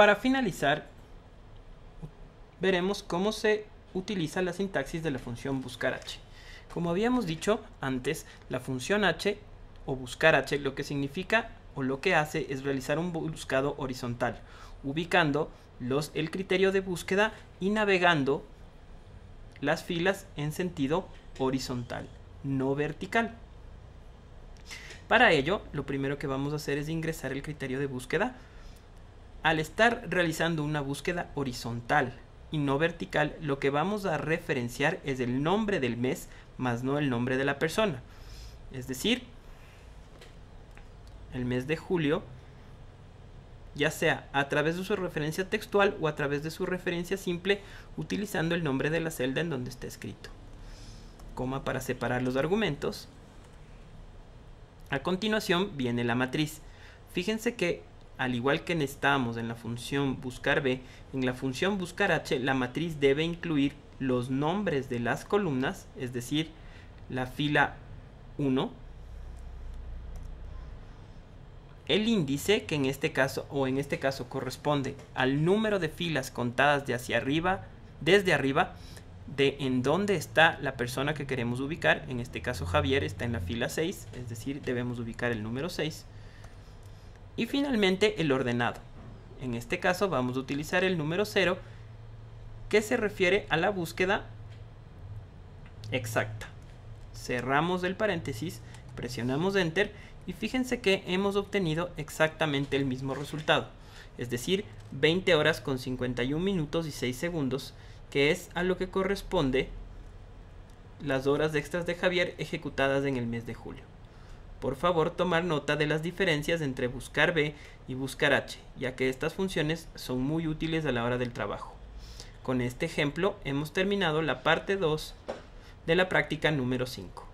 Para finalizar, veremos cómo se utiliza la sintaxis de la función buscarH. Como habíamos dicho antes, la función h o buscarH lo que significa o lo que hace es realizar un buscado horizontal, ubicando los, el criterio de búsqueda y navegando las filas en sentido horizontal, no vertical. Para ello, lo primero que vamos a hacer es ingresar el criterio de búsqueda al estar realizando una búsqueda horizontal y no vertical, lo que vamos a referenciar es el nombre del mes más no el nombre de la persona. Es decir, el mes de julio, ya sea a través de su referencia textual o a través de su referencia simple, utilizando el nombre de la celda en donde está escrito. Coma para separar los argumentos. A continuación viene la matriz. Fíjense que al igual que necesitamos en la función buscar b, en la función buscar h la matriz debe incluir los nombres de las columnas, es decir, la fila 1, el índice que en este caso o en este caso corresponde al número de filas contadas de hacia arriba, desde arriba, de en dónde está la persona que queremos ubicar, en este caso Javier está en la fila 6, es decir, debemos ubicar el número 6. Y finalmente el ordenado. En este caso vamos a utilizar el número 0 que se refiere a la búsqueda exacta. Cerramos el paréntesis, presionamos enter y fíjense que hemos obtenido exactamente el mismo resultado. Es decir, 20 horas con 51 minutos y 6 segundos que es a lo que corresponde las horas extras de Javier ejecutadas en el mes de julio. Por favor, tomar nota de las diferencias entre buscar B y buscar H, ya que estas funciones son muy útiles a la hora del trabajo. Con este ejemplo hemos terminado la parte 2 de la práctica número 5.